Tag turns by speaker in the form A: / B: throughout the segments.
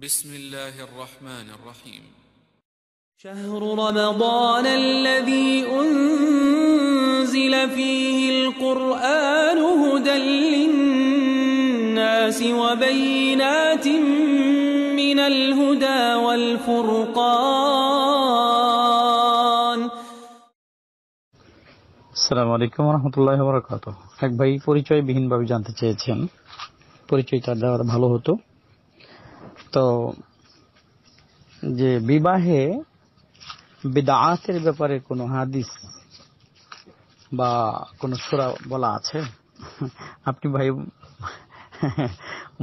A: بسم الله الرحمن الرحيم شهر رمضان الذي أنزل فيه القرآن هدى للناس وبينات من الهدى والفرقان السلام عليكم ورحمة الله وبركاته أكبر فوري شوي এক ভাই পরিচয়বিহীনভাবে জানতে চেয়েছেন পরিচয়টা দেওয়ার ভালো হতো তো যে বিবাহে বিদাতের ব্যাপারে কোনো হাদিস বা কোনো সুরা বলা আছে আপনি ভাই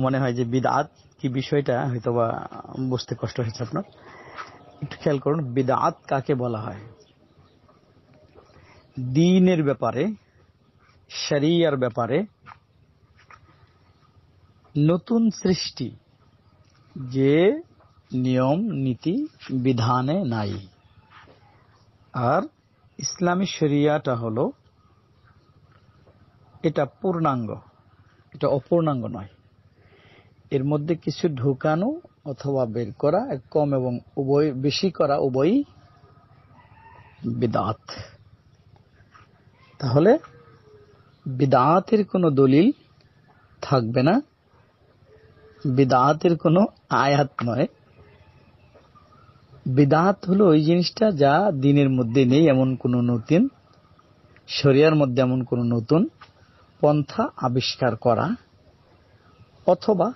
A: মনে হয় যে বিদাত কি বিষয়টা হয়তো বা বুঝতে কষ্ট হয়েছে আপনার একটু খেয়াল করুন বিদাত কাকে বলা হয় দিনের ব্যাপারে শরিয়ার ব্যাপারে নতুন সৃষ্টি যে নিয়ম নীতি বিধানে নাই আর ইসলামী শরিয়াটা হল এটা পূর্ণাঙ্গ এটা অপূর্ণাঙ্গ নয় এর মধ্যে কিছু ঢুকানো অথবা বের করা কম এবং উভয় বেশি করা উভয়ই বিদাত তাহলে বিদাতের কোনো দলিল থাকবে না বিদাহাতের কোনো আয়াত নয় বিদাহাত হলো ওই জিনিসটা যা দিনের মধ্যে নেই এমন কোনো নতুন শরিয়ার মধ্যে এমন কোনো নতুন পন্থা আবিষ্কার করা অথবা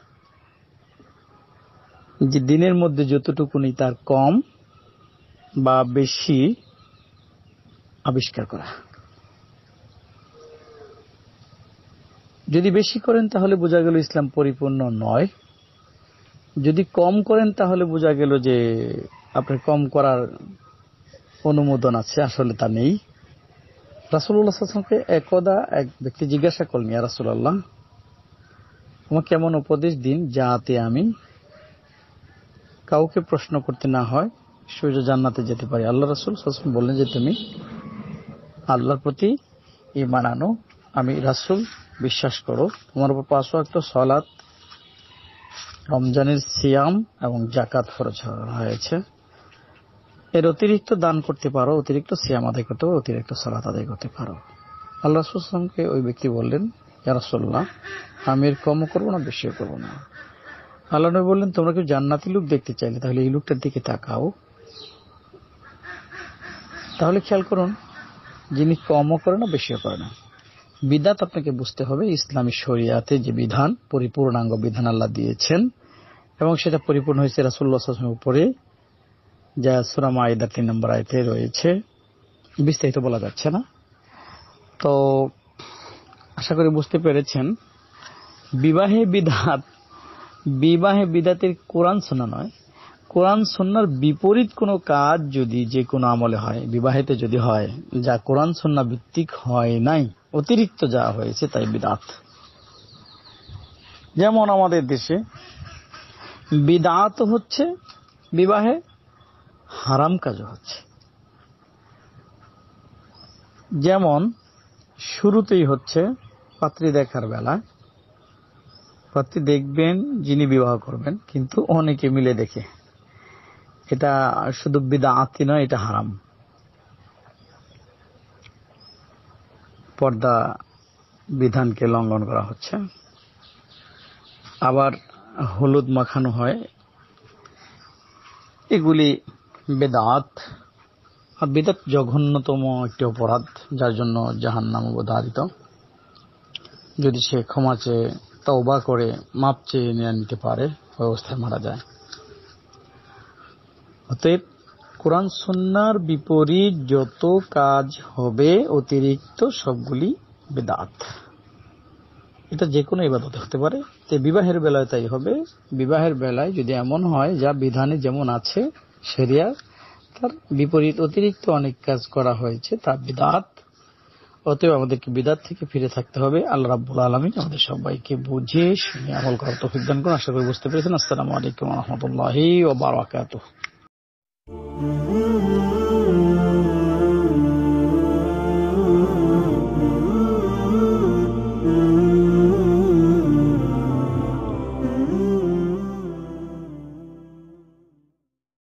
A: যে দিনের মধ্যে যতটুকুনি তার কম বা বেশি আবিষ্কার করা যদি বেশি করেন তাহলে বোঝা গেল ইসলাম পরিপূর্ণ নয় যদি কম করেন তাহলে বোঝা গেল যে আপনার কম করার অনুমোদন আছে আসলে তা নেই রাসুল্লাহ আসলামকে একদা এক ব্যক্তি জিজ্ঞাসা করলেন ইয়া রাসুল্লাহ আমাকে এমন উপদেশ দিন যাতে আমি কাউকে প্রশ্ন করতে না হয় সূর্য জান্নাতে যেতে পারি আল্লাহ রাসুল সাসম বললেন যে তুমি আল্লাহর প্রতি ইমান আনো আমি রাসুল বিশ্বাস করো তোমার উপর পাঁচ ওয়াক্ত সলাৎ রমজানের সিয়াম এবং জাকাত খরচ হয়েছে এর অতিরিক্ত দান করতে পারো অতিরিক্ত সিয়াম আদায় করতে পারো অতিরিক্ত সালাত আদায় করতে পারো আল্লাহ সুসলামকে ওই ব্যক্তি বললেন ইয়ারসোল্লাহ আমি এর কমও করবো না বেশিও করবো না আল্লাহ নবী বললেন তোমরা কেউ জান্নাতি লুক দেখতে চাইলে তাহলে এই লুকটার দিকে তাকাও তাহলে খেয়াল করুন যিনি কমও করে না বেশিও করে না বিদাত আপনাকে বুঝতে হবে ইসলামী শরিয়াতে যে বিধান পরিপূর্ণাঙ্গ বিধান আল্লাহ দিয়েছেন এবং সেটা পরিপূর্ণ হয়েছে রাসুল্লাহের উপরে যা সুরামা আয়দার তিন নম্বর আয়তে রয়েছে বিস্তারিত বলা যাচ্ছে না তো আশা করি বুঝতে পেরেছেন বিবাহে বিধাত বিবাহে বিদাতের কোরআন শোনা নয় কোরআন সন্ন্যার বিপরীত কোনো কাজ যদি যে কোনো আমলে হয় বিবাহেতে যদি হয় যা কোরআন সন্না ভিত্তিক হয় নাই অতিরিক্ত যা হয়েছে তাই বিদাত যেমন আমাদের দেশে বিদাত হচ্ছে বিবাহে হারাম কাজ হচ্ছে যেমন শুরুতেই হচ্ছে পাত্রী দেখার বেলা পাত্রী দেখবেন যিনি বিবাহ করবেন কিন্তু অনেকে মিলে দেখে এটা শুধু বিদা আত্মি নয় এটা হারাম পর্দা বিধানকে লঙ্ঘন করা হচ্ছে আবার হলুদ মাখানো হয় এগুলি বেদাত আর বেদাত জঘন্যতম একটি অপরাধ যার জন্য জাহান নাম অবধারিত যদি সে ক্ষমা চেয়ে তওবা করে মাপ চেয়ে নিয়ে নিতে পারে অবস্থায় মারা যায় অতএব কোরআন সন্ন্যার বিপরীত যত কাজ হবে অতিরিক্ত সবগুলি বেদাত এটা যে কোনো ইবাদত হতে পারে যে বিবাহের বেলায় তাই হবে বিবাহের বেলায় যদি এমন হয় যা বিধানে যেমন আছে সেরিয়া তার বিপরীত অতিরিক্ত অনেক কাজ করা হয়েছে তা বিদাত অতএব আমাদেরকে বিদাত থেকে ফিরে থাকতে হবে আল্লাহ রাবুল আলমী আমাদের সবাইকে বুঝে শুনে আমল করার তো বিজ্ঞান করুন আশা করি বুঝতে পেরেছেন আসসালামু আলাইকুম রহমতুল্লাহ ও বারাকাত